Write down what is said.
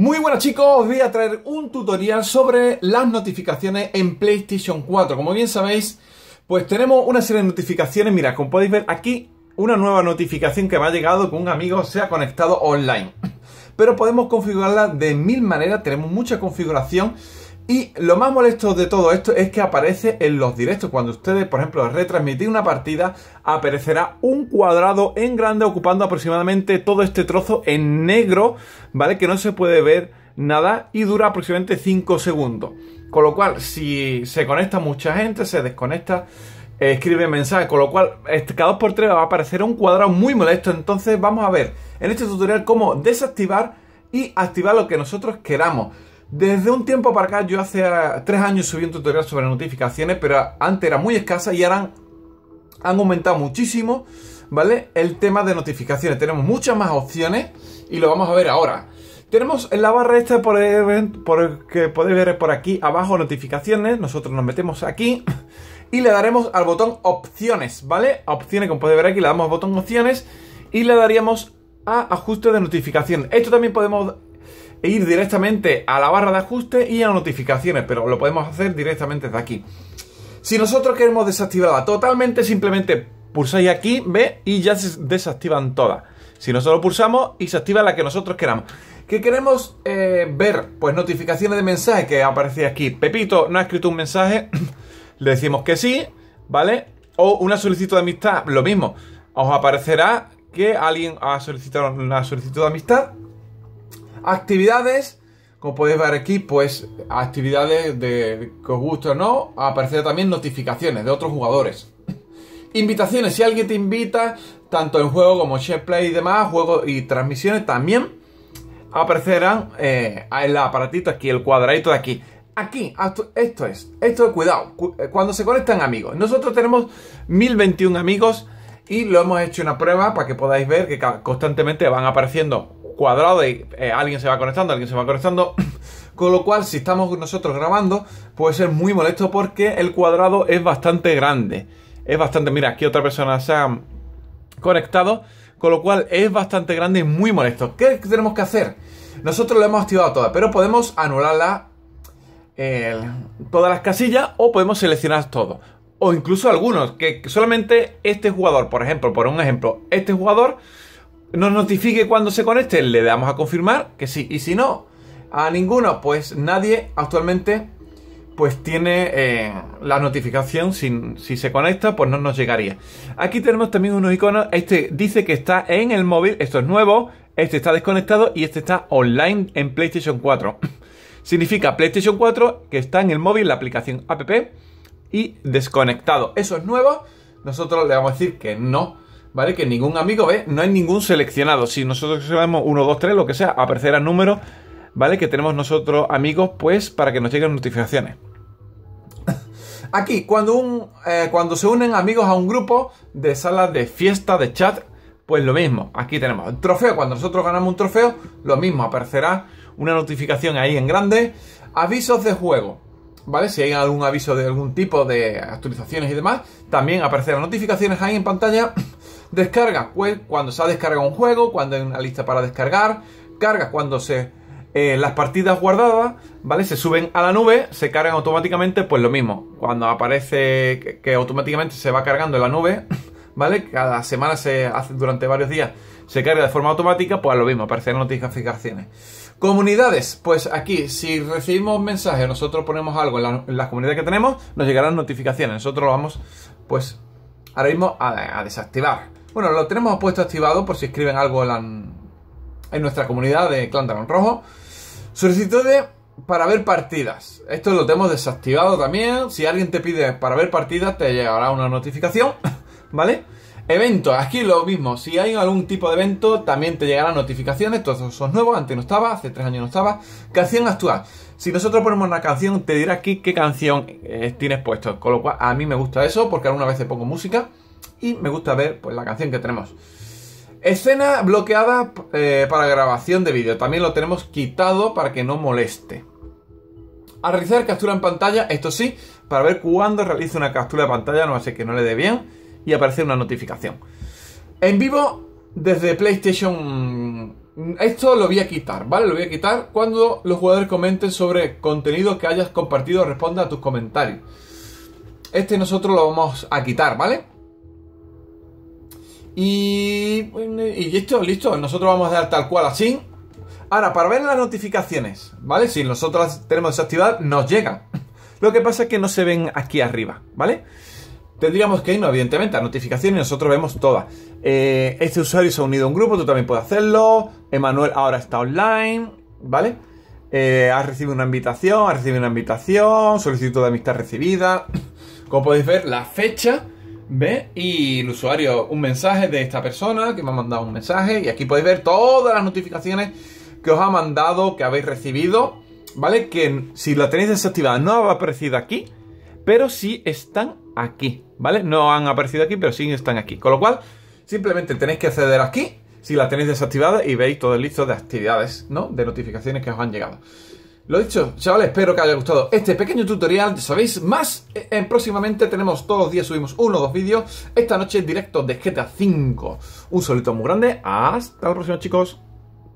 Muy buenas chicos, os voy a traer un tutorial sobre las notificaciones en PlayStation 4. Como bien sabéis, pues tenemos una serie de notificaciones. Mira, como podéis ver aquí, una nueva notificación que me ha llegado que un amigo se ha conectado online. Pero podemos configurarla de mil maneras, tenemos mucha configuración y lo más molesto de todo esto es que aparece en los directos. Cuando ustedes, por ejemplo, retransmitir una partida, aparecerá un cuadrado en grande ocupando aproximadamente todo este trozo en negro, ¿vale? Que no se puede ver nada y dura aproximadamente 5 segundos. Con lo cual, si se conecta mucha gente, se desconecta, eh, escribe mensaje. Con lo cual, este, cada 2x3 va a aparecer un cuadrado muy molesto. Entonces, vamos a ver en este tutorial cómo desactivar y activar lo que nosotros queramos. Desde un tiempo para acá, yo hace ah, tres años subí un tutorial sobre notificaciones, pero antes era muy escasa y ahora han, aumentado muchísimo, ¿vale? El tema de notificaciones. Tenemos muchas más opciones y lo vamos a ver ahora. Tenemos en la barra esta por, el, que podéis ver por aquí abajo notificaciones. Nosotros nos metemos aquí y le daremos al botón opciones, ¿vale? Opciones, como podéis ver aquí, le damos al botón opciones y le daríamos a ajuste de notificación. Esto también podemos e ir directamente a la barra de ajuste y a notificaciones, pero lo podemos hacer directamente desde aquí. Si nosotros queremos desactivarla totalmente, simplemente pulsáis aquí, ve, y ya se desactivan todas. Si nosotros pulsamos y se activa la que nosotros queramos. Que queremos eh, ver? Pues notificaciones de mensaje que aparece aquí. Pepito no ha escrito un mensaje, le decimos que sí, ¿vale? O una solicitud de amistad, lo mismo. Os aparecerá que alguien ha solicitado una solicitud de amistad Actividades, como podéis ver aquí, pues actividades de, que os guste o no, aparecerán también notificaciones de otros jugadores. Invitaciones, si alguien te invita, tanto en juego como SharePlay y demás, juegos y transmisiones también aparecerán en eh, el aparatito aquí, el cuadradito de aquí. Aquí, esto es, esto es cuidado, eh, cuando se conectan amigos. Nosotros tenemos 1021 amigos y lo hemos hecho una prueba para que podáis ver que constantemente van apareciendo Cuadrado y eh, alguien se va conectando, alguien se va conectando. Con lo cual, si estamos nosotros grabando, puede ser muy molesto porque el cuadrado es bastante grande. Es bastante. Mira, aquí otra persona se ha conectado. Con lo cual es bastante grande y muy molesto. ¿Qué tenemos que hacer? Nosotros lo hemos activado todo pero podemos anular todas las casillas o podemos seleccionar todo. O incluso algunos, que solamente este jugador, por ejemplo, por un ejemplo, este jugador nos notifique cuando se conecte, le damos a confirmar que sí. Y si no, a ninguno, pues nadie actualmente pues tiene eh, la notificación, si, se conecta, pues no nos llegaría. Aquí tenemos también unos iconos, este dice que está en el móvil, esto es nuevo, este está desconectado y este está online en PlayStation 4. Significa PlayStation 4 que está en el móvil, la aplicación app y desconectado. Eso es nuevo, nosotros le vamos a decir que no ¿vale? Que ningún amigo, ve, No hay ningún seleccionado. Si nosotros seleccionamos 1, 2, 3, lo que sea, aparecerá números, ¿vale? Que tenemos nosotros amigos, pues, para que nos lleguen notificaciones. Aquí, cuando, un, eh, cuando se unen amigos a un grupo de salas de fiesta, de chat, pues lo mismo. Aquí tenemos el trofeo. Cuando nosotros ganamos un trofeo, lo mismo. Aparecerá una notificación ahí en grande. Avisos de juego. ¿Vale? Si hay algún aviso de algún tipo de actualizaciones y demás, también aparecerán notificaciones ahí en pantalla Descarga pues, cuando se ha descargado un juego, cuando hay una lista para descargar. Carga cuando se eh, las partidas guardadas, ¿vale? Se suben a la nube, se cargan automáticamente, pues lo mismo. Cuando aparece que, automáticamente se va cargando en la nube, ¿vale? Cada semana se hace durante varios días, se carga de forma automática, pues lo mismo, aparecen notificaciones. Comunidades, pues aquí, si recibimos mensajes, nosotros ponemos algo en, las comunidades que tenemos, nos llegarán notificaciones. Nosotros lo vamos, pues, ahora mismo a desactivar. Bueno, lo tenemos puesto activado por si escriben algo en, nuestra comunidad de Clan Rojo. Solicitudes para ver partidas. Esto lo tenemos desactivado también. Si alguien te pide para ver partidas, te llegará una notificación, ¿vale? Eventos, aquí lo mismo. Si hay algún tipo de evento, también te llegarán notificaciones. Todos son nuevos, antes no estaba, hace tres años no estaba. Canción actual. Si nosotros ponemos una canción, te dirá aquí qué canción eh, tienes puesto. Con lo cual, a mí me gusta eso, porque alguna vez pongo música y me gusta ver pues, la canción que tenemos. Escena bloqueada eh, para grabación de vídeo. También lo tenemos quitado para que no moleste. A realizar captura en pantalla, esto sí, para ver cuándo realice una captura de pantalla, no sé que no le dé bien, y aparece una notificación. En vivo desde PlayStation... Mm, esto lo voy a quitar, ¿vale? Lo voy a quitar cuando los jugadores comenten sobre contenido que hayas compartido, responda a tus comentarios. Este nosotros lo vamos a quitar, ¿vale? Y, y listo, listo. Nosotros vamos a dar tal cual así. Ahora, para ver las notificaciones, ¿vale? Si nosotros las tenemos desactivadas, nos llegan. Lo que pasa es que no se ven aquí arriba, ¿vale? Tendríamos que irnos, evidentemente, a notificaciones y nosotros vemos todas. Eh, este usuario se ha unido a un grupo, tú también puedes hacerlo. Emanuel ahora está online, ¿vale? Eh, has recibido una invitación, ha recibido una invitación, solicitud de amistad recibida. Como podéis ver, la fecha ¿Ve? Y el usuario, un mensaje de esta persona que me ha mandado un mensaje. Y aquí podéis ver todas las notificaciones que os ha mandado, que habéis recibido. ¿Vale? Que si la tenéis desactivada no ha aparecido aquí, pero sí están aquí. ¿Vale? No han aparecido aquí, pero sí están aquí. Con lo cual, simplemente tenéis que acceder aquí si la tenéis desactivada y veis todo el listo de actividades, ¿no? De notificaciones que os han llegado. Lo dicho, chavales, espero que haya gustado este pequeño tutorial. sabéis, más eh, en próximamente tenemos todos los días, subimos uno o dos vídeos. Esta noche en directo de GTA V. Un solito muy grande. Hasta la próxima, chicos.